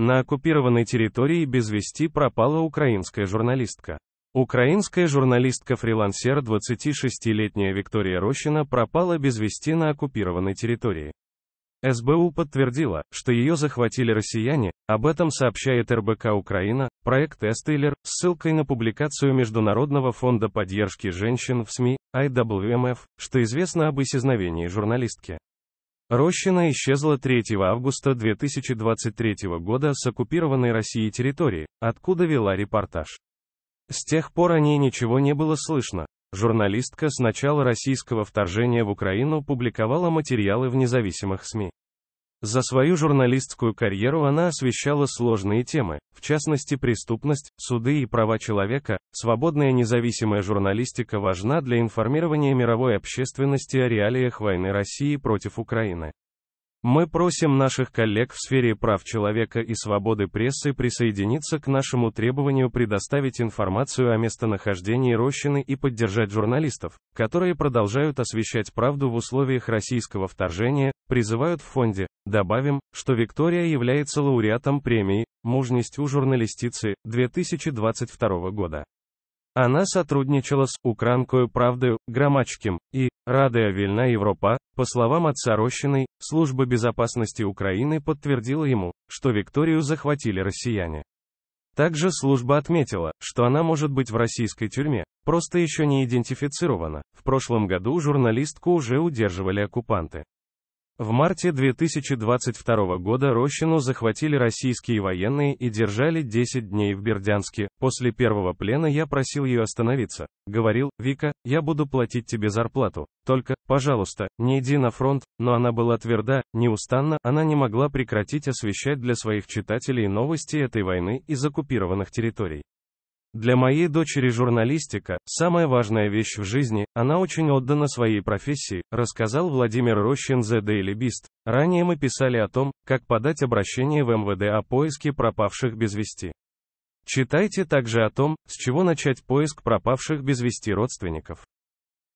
На оккупированной территории без вести пропала украинская журналистка. Украинская журналистка-фрилансер 26-летняя Виктория Рощина пропала без вести на оккупированной территории. СБУ подтвердила, что ее захватили россияне, об этом сообщает РБК Украина, проект Эстейлер, с ссылкой на публикацию Международного фонда поддержки женщин в СМИ, IWMF, эм что известно об исчезновении журналистки. Рощина исчезла 3 августа 2023 года с оккупированной Россией территории, откуда вела репортаж. С тех пор о ней ничего не было слышно. Журналистка с начала российского вторжения в Украину публиковала материалы в независимых СМИ. За свою журналистскую карьеру она освещала сложные темы, в частности преступность, суды и права человека. Свободная независимая журналистика важна для информирования мировой общественности о реалиях войны России против Украины. Мы просим наших коллег в сфере прав человека и свободы прессы присоединиться к нашему требованию предоставить информацию о местонахождении Рощины и поддержать журналистов, которые продолжают освещать правду в условиях российского вторжения, призывают в фонде. Добавим, что Виктория является лауреатом премии «Мужность у журналистицы» 2022 года. Она сотрудничала с «Укранкою правдою», «Громачким» и «Радио Вильна Европа». По словам отца Рощиной, Служба безопасности Украины подтвердила ему, что Викторию захватили россияне. Также служба отметила, что она может быть в российской тюрьме, просто еще не идентифицирована. В прошлом году журналистку уже удерживали оккупанты. В марте 2022 года Рощину захватили российские военные и держали 10 дней в Бердянске. После первого плена я просил ее остановиться. Говорил, Вика, я буду платить тебе зарплату. Только, пожалуйста, не иди на фронт, но она была тверда, неустанна, она не могла прекратить освещать для своих читателей новости этой войны из оккупированных территорий. Для моей дочери журналистика – самая важная вещь в жизни, она очень отдана своей профессии, рассказал Владимир Рощин The Daily Beast. Ранее мы писали о том, как подать обращение в МВД о поиске пропавших без вести. Читайте также о том, с чего начать поиск пропавших без вести родственников.